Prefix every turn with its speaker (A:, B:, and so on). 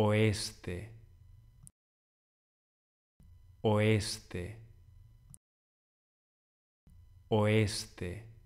A: oeste, oeste,
B: oeste.